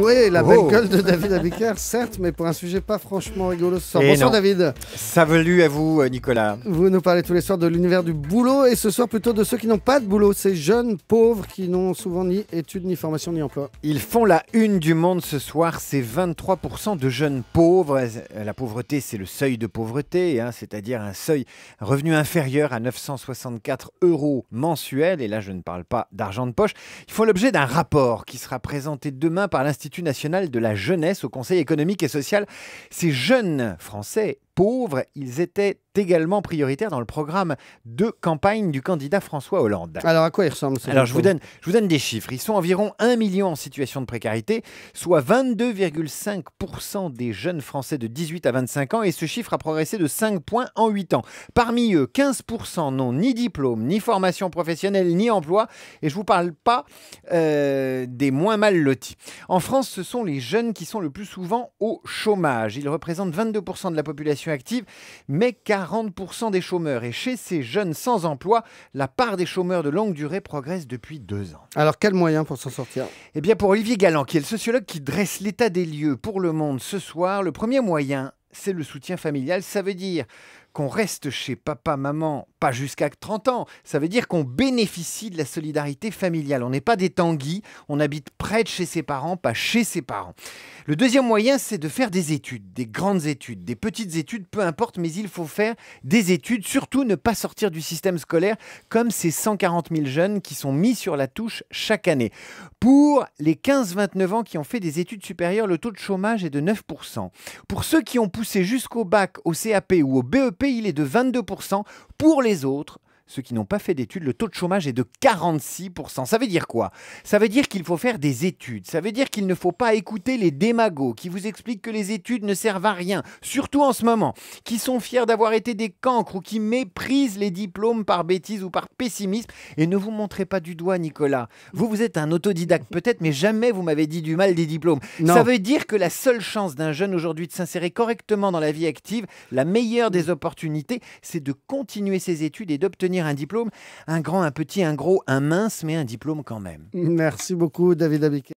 Oui, la belle oh. gueule de David Abiker, certes, mais pour un sujet pas franchement rigolo ce soir. Et eh Bonsoir non. David. à vous, euh, Nicolas. Vous nous parlez tous les soirs de l'univers du boulot et ce soir plutôt de ceux qui n'ont pas de boulot, ces jeunes pauvres qui n'ont souvent ni études, ni formation, ni emploi. Ils font la une du monde ce soir, c'est 23% de jeunes pauvres. La pauvreté, c'est le seuil de pauvreté, hein, c'est-à-dire un seuil revenu inférieur à 964 euros mensuels. Et là, je ne parle pas d'argent de poche. Ils font l'objet d'un rapport qui sera présenté demain par l'Institut national de la jeunesse au Conseil économique et social. Ces jeunes Français pauvres, ils étaient également prioritaire dans le programme de campagne du candidat François Hollande. Alors à quoi il ressemble Alors je vous, donne, je vous donne des chiffres. Ils sont environ 1 million en situation de précarité, soit 22,5% des jeunes Français de 18 à 25 ans et ce chiffre a progressé de 5 points en 8 ans. Parmi eux, 15% n'ont ni diplôme, ni formation professionnelle, ni emploi et je vous parle pas euh, des moins mal lotis. En France, ce sont les jeunes qui sont le plus souvent au chômage. Ils représentent 22% de la population active, mais car 40% des chômeurs. Et chez ces jeunes sans emploi, la part des chômeurs de longue durée progresse depuis deux ans. Alors, quel moyen pour s'en sortir Eh bien, pour Olivier Galland, qui est le sociologue qui dresse l'état des lieux pour le monde ce soir, le premier moyen, c'est le soutien familial. Ça veut dire qu'on reste chez papa, maman, pas jusqu'à 30 ans. Ça veut dire qu'on bénéficie de la solidarité familiale. On n'est pas des tanguis, on habite près de chez ses parents, pas chez ses parents. Le deuxième moyen, c'est de faire des études, des grandes études, des petites études, peu importe, mais il faut faire des études, surtout ne pas sortir du système scolaire comme ces 140 000 jeunes qui sont mis sur la touche chaque année. Pour les 15-29 ans qui ont fait des études supérieures, le taux de chômage est de 9%. Pour ceux qui ont poussé jusqu'au bac, au CAP ou au BEP, il est de 22%. Pour les autres, ceux qui n'ont pas fait d'études, le taux de chômage est de 46%. Ça veut dire quoi Ça veut dire qu'il faut faire des études. Ça veut dire qu'il ne faut pas écouter les démagos qui vous expliquent que les études ne servent à rien, surtout en ce moment, qui sont fiers d'avoir été des cancres ou qui méprisent les diplômes par bêtise ou par pessimisme. Et ne vous montrez pas du doigt, Nicolas. Vous, vous êtes un autodidacte peut-être, mais jamais vous m'avez dit du mal des diplômes. Ça veut dire que la seule chance d'un jeune aujourd'hui de s'insérer correctement dans la vie active, la meilleure des opportunités, c'est de continuer ses études et d'obtenir un diplôme. Un grand, un petit, un gros, un mince, mais un diplôme quand même. Merci beaucoup, David Abiquet.